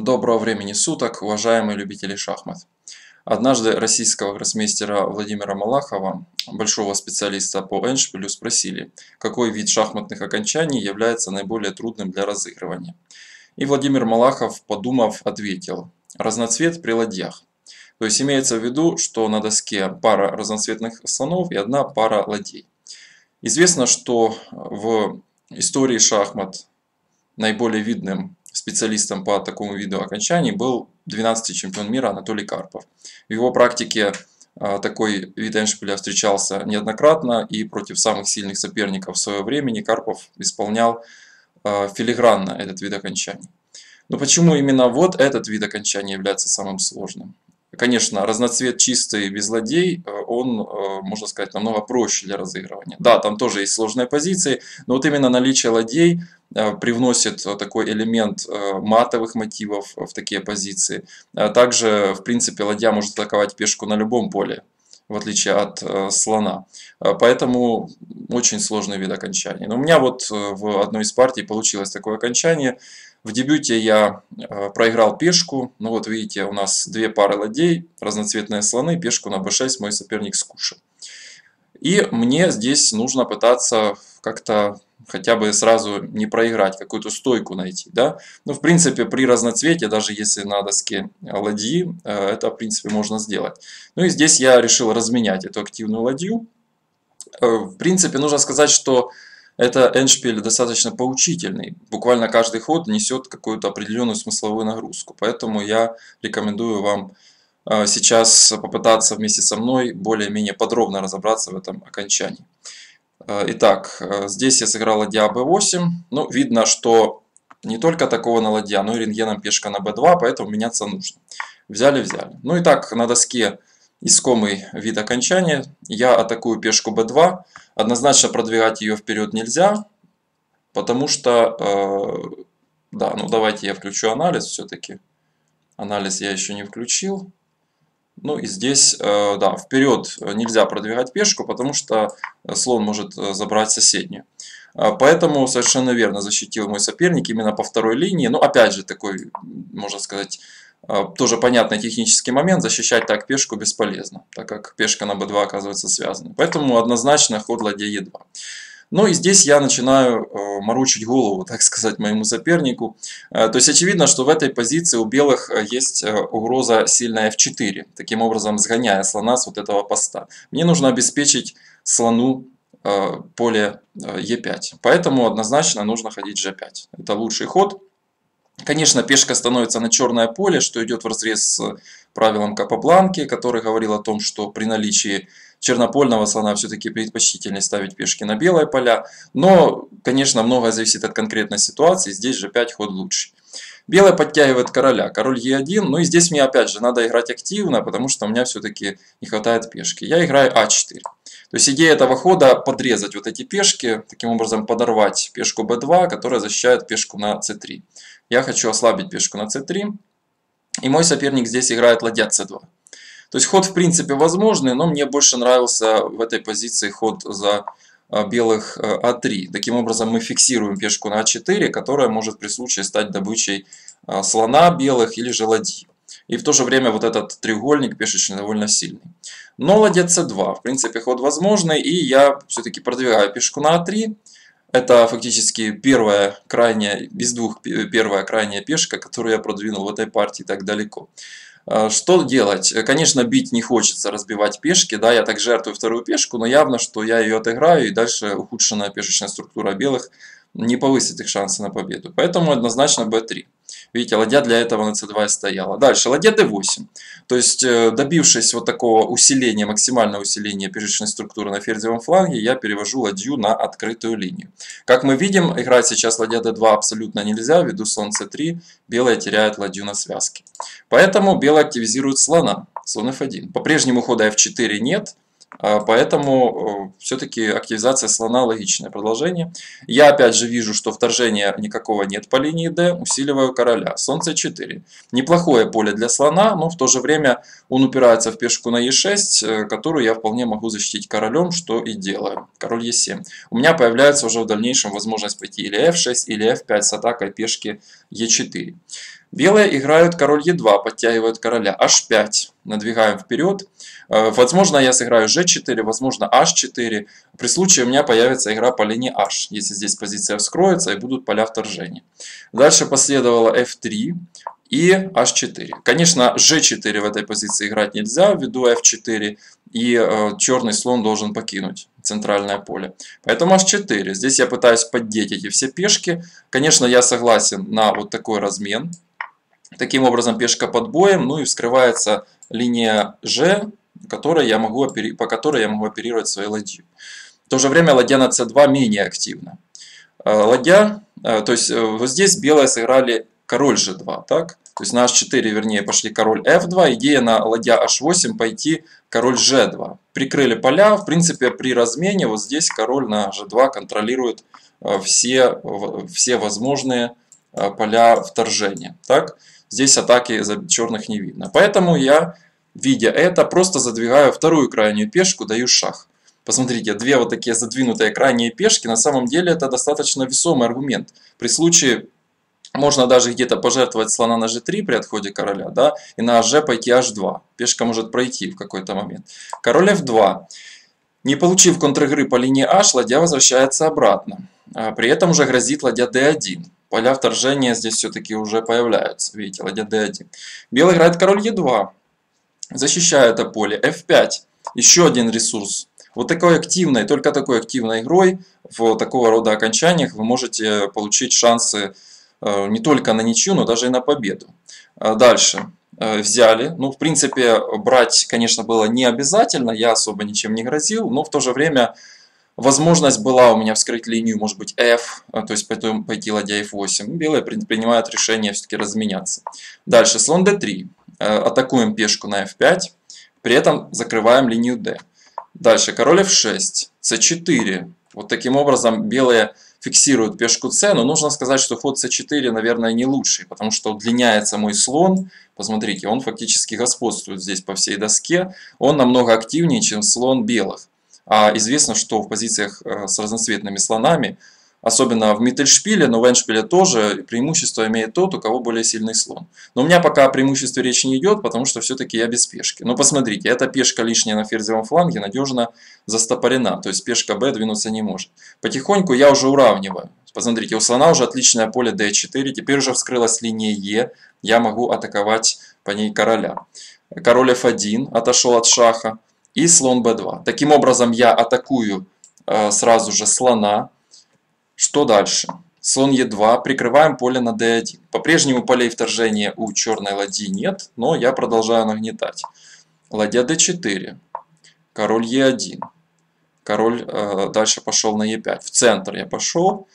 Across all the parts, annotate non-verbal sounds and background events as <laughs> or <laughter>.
Доброго времени суток, уважаемые любители шахмат. Однажды российского гроссмейстера Владимира Малахова, большого специалиста по эндшпилю, спросили, какой вид шахматных окончаний является наиболее трудным для разыгрывания. И Владимир Малахов, подумав, ответил «разноцвет при ладьях». То есть имеется в виду, что на доске пара разноцветных слонов и одна пара ладей. Известно, что в истории шахмат наиболее видным специалистом по такому виду окончаний был 12-й чемпион мира Анатолий Карпов. В его практике а, такой вид эндшпиля встречался неоднократно, и против самых сильных соперников в свое времени Карпов исполнял а, филигранно этот вид окончаний. Но почему именно вот этот вид окончания является самым сложным? Конечно, разноцвет чистый без ладей, э, он, э, можно сказать, намного проще для разыгрывания. Да, там тоже есть сложные позиции, но вот именно наличие ладей э, привносит такой элемент матовых мотивов в такие позиции. А также, в принципе, ладья может атаковать пешку на любом поле в отличие от слона. Поэтому очень сложный вид окончания. Но у меня вот в одной из партий получилось такое окончание. В дебюте я э, проиграл пешку. Ну вот видите, у нас две пары ладей, разноцветные слоны, пешку на b6 мой соперник скушал. И мне здесь нужно пытаться как-то хотя бы сразу не проиграть, какую-то стойку найти. Да? Ну, в принципе, при разноцвете, даже если на доске ладьи, э, это, в принципе, можно сделать. Ну и здесь я решил разменять эту активную ладью. Э, в принципе, нужно сказать, что это эндшпиль достаточно поучительный. Буквально каждый ход несет какую-то определенную смысловую нагрузку. Поэтому я рекомендую вам э, сейчас попытаться вместе со мной более-менее подробно разобраться в этом окончании. Э, итак, э, здесь я сыграл ладья b8. Ну, видно, что не только такого на ладья, но и рентгеном пешка на b2, поэтому меняться нужно. Взяли-взяли. Ну и так, на доске искомый вид окончания. Я атакую пешку b2. Однозначно продвигать ее вперед нельзя, потому что... Э, да, ну давайте я включу анализ все-таки. Анализ я еще не включил. Ну и здесь, э, да, вперед нельзя продвигать пешку, потому что слон может э, забрать соседнюю. Э, поэтому совершенно верно защитил мой соперник именно по второй линии. Ну опять же такой, можно сказать, а, тоже понятный технический момент, защищать так пешку бесполезно, так как пешка на b2 оказывается связана. Поэтому однозначно ход ладья e2. Ну и здесь я начинаю э, морочить голову, <laughs> так сказать, моему сопернику. Э, то есть очевидно, что в этой позиции у белых э, есть угроза сильная f4, таким образом сгоняя слона с вот этого поста. Мне нужно обеспечить слону поле e5, поэтому однозначно нужно ходить g5. Это лучший ход. Конечно, пешка становится на черное поле, что идет в разрез с э, правилом Капабланки, который говорил о том, что при наличии чернопольного слона все-таки предпочтительнее ставить пешки на белое поля. Но, конечно, многое зависит от конкретной ситуации, здесь же 5 ход лучше. Белый подтягивает короля, король Е1, ну и здесь мне опять же надо играть активно, потому что у меня все-таки не хватает пешки. Я играю А4. То есть идея этого хода подрезать вот эти пешки, таким образом подорвать пешку b2, которая защищает пешку на c3. Я хочу ослабить пешку на c3, и мой соперник здесь играет ладья c2. То есть ход в принципе возможный, но мне больше нравился в этой позиции ход за э, белых э, А3. Таким образом мы фиксируем пешку на А4, которая может при случае стать добычей э, слона белых или же ладьи. И в то же время вот этот треугольник пешечный довольно сильный. Но ладья c2. В принципе, ход возможный. И я все-таки продвигаю пешку на a3. А Это фактически первая крайняя, из двух первая крайняя пешка, которую я продвинул в этой партии так далеко. А, что делать? Конечно, бить не хочется, разбивать пешки, да, я так жертвую вторую пешку, но явно, что я ее отыграю, и дальше ухудшенная пешечная структура белых не повысит их шансы на победу. Поэтому однозначно b3. Видите, ладья для этого на c2 стояла. Дальше, ладья d8. То есть, э, добившись вот такого усиления, максимального усиления перешечной структуры на ферзевом фланге, я перевожу ладью на открытую линию. Как мы видим, играть сейчас ладья d2 абсолютно нельзя, ввиду слон c3, белая теряет ладью на связке. Поэтому белая активизирует слона, слон f1. По-прежнему хода f4 нет, а поэтому э, все-таки активизация слона логичное продолжение. Я опять же вижу, что вторжения никакого нет по линии D, усиливаю короля. Солнце 4. Неплохое поле для слона, но в то же время он упирается в пешку на E6, э, которую я вполне могу защитить королем, что и делаю. Король E7. У меня появляется уже в дальнейшем возможность пойти или F6, или F5 с атакой пешки E4. Белые играют король Е2, подтягивают короля. H5. Надвигаем вперед. Э, возможно, я сыграю G4, возможно, H4. При случае у меня появится игра по линии H, если здесь позиция вскроется и будут поля вторжения. Дальше последовало F3 и H4. Конечно, G4 в этой позиции играть нельзя, ввиду F4, и э, черный слон должен покинуть центральное поле. Поэтому H4. Здесь я пытаюсь поддеть эти все пешки. Конечно, я согласен на вот такой размен. Таким образом, пешка под боем, ну и вскрывается линия G, которая я могу опери... по которой я могу оперировать своей ладью. В то же время ладья на c2 менее активна. Э, ладья, э, то есть э, вот здесь белые сыграли король g2, так? То есть на h4, вернее, пошли король f2, идея на ладья h8 пойти король g2. Прикрыли поля, в принципе, при размене вот здесь король на g2 контролирует все, все возможные поля вторжения, так? здесь атаки за черных не видно. Поэтому я, видя это, просто задвигаю вторую крайнюю пешку, даю шах. Посмотрите, две вот такие задвинутые крайние пешки, на самом деле это достаточно весомый аргумент. При случае можно даже где-то пожертвовать слона на g3 при отходе короля, да, и на hg пойти h2. Пешка может пройти в какой-то момент. Король f2. Не получив контр по линии h, ладья возвращается обратно. А, при этом уже грозит ладья d1. Поля вторжения здесь все-таки уже появляются. Видите, ладья d1. Белый играет король e2. Защищает это поле. f5. Еще один ресурс. Вот такой активной, только такой активной игрой в такого рода окончаниях вы можете получить шансы э, не только на ничью, но даже и на победу. А дальше э, взяли. Ну, в принципе, брать, конечно, было не обязательно, я особо ничем не грозил, но в то же время Возможность была у меня вскрыть линию, может быть, F, э, то есть потом пойти ладья F8. Белые принимают решение все-таки разменяться. Дальше, слон D3. Э, атакуем пешку на F5, при этом закрываем линию D. Дальше, король F6, C4. Вот таким образом белые фиксируют пешку c, но нужно сказать, что ход c4, наверное, не лучший, потому что удлиняется мой слон. Посмотрите, он фактически господствует здесь по всей доске. Он намного активнее, чем слон белых. А известно, что в позициях э, с разноцветными слонами, особенно в Миттельшпиле, но в Эншпиле тоже, преимущество имеет тот, у кого более сильный слон. Но у меня пока о преимуществе речи не идет, потому что все-таки я без пешки. Но посмотрите, эта пешка лишняя на ферзевом фланге надежно застопорена, то есть пешка b двинуться не может. Потихоньку я уже уравниваю. Посмотрите, у слона уже отличное поле d4, теперь уже вскрылась линия e, я могу атаковать по ней короля. Король f1 отошел от шаха и слон b2. Таким образом, я атакую э, сразу же слона. Что дальше? Слон e2, прикрываем поле на d1. По-прежнему полей вторжения у черной ладьи нет, но я продолжаю нагнетать. Ладья d4, король e1, король э, дальше пошел на e5. В центр я пошел,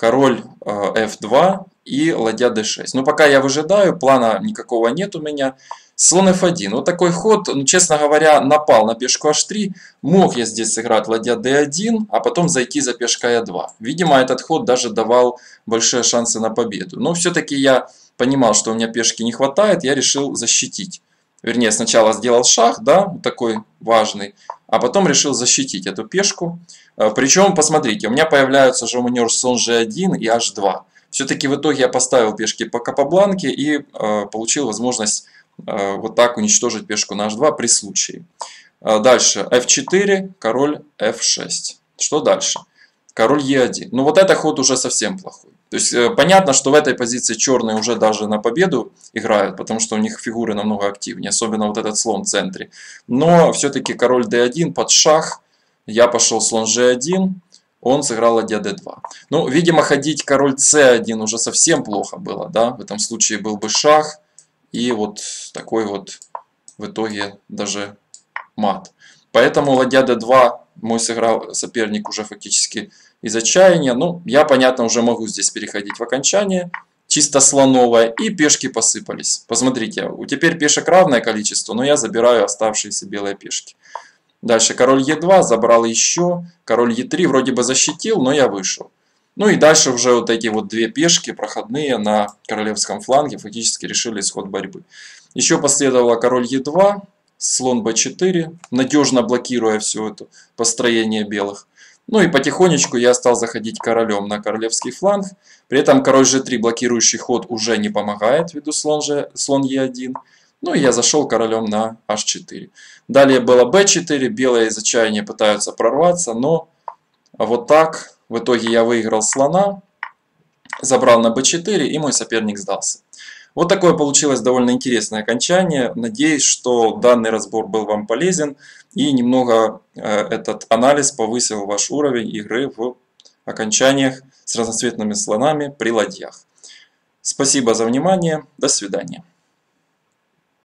король f2 э, и ладья d6. Но ну, пока я выжидаю, плана никакого нет у меня. Слон f1. Вот такой ход, ну, честно говоря, напал на пешку h3. Мог я здесь сыграть ладья d1, а потом зайти за пешкой a2. А Видимо, этот ход даже давал большие шансы на победу. Но все-таки я понимал, что у меня пешки не хватает, я решил защитить вернее, сначала сделал шаг, да, такой важный, а потом решил защитить эту пешку. Э, Причем, посмотрите, у меня появляются же маневр слон g1 и h2. Все-таки в итоге я поставил пешки пока по бланке и э, получил возможность э, вот так уничтожить пешку на h2 при случае. Э, дальше f4, король f6. Что дальше? Король e1. Ну вот это ход уже совсем плохой. То есть э, понятно, что в этой позиции черные уже даже на победу играют, потому что у них фигуры намного активнее, особенно вот этот слон в центре. Но все-таки король d1 под шах, я пошел слон g1, он сыграл ладья d2. Ну, видимо, ходить король c1 уже совсем плохо было, да, в этом случае был бы шах, и вот такой вот в итоге даже мат. Поэтому ладья d2 мой сыграл соперник уже фактически из отчаяния. Ну, я, понятно, уже могу здесь переходить в окончание. Чисто слоновая. И пешки посыпались. Посмотрите, у теперь пешек равное количество, но я забираю оставшиеся белые пешки. Дальше король Е2, забрал еще. Король Е3 вроде бы защитил, но я вышел. Ну и дальше уже вот эти вот две пешки проходные на королевском фланге фактически решили исход борьбы. Еще последовало король Е2, слон b4, надежно блокируя все это построение белых. Ну и потихонечку я стал заходить королем на королевский фланг. При этом король g3 блокирующий ход уже не помогает, ввиду слон, G, слон e1. Ну и я зашел королем на h4. Далее было b4, белые из отчаяния пытаются прорваться, но вот так в итоге я выиграл слона, забрал на b4 и мой соперник сдался. Вот такое получилось довольно интересное окончание. Надеюсь, что данный разбор был вам полезен и немного э, этот анализ повысил ваш уровень игры в окончаниях с разноцветными слонами при ладьях. Спасибо за внимание. До свидания.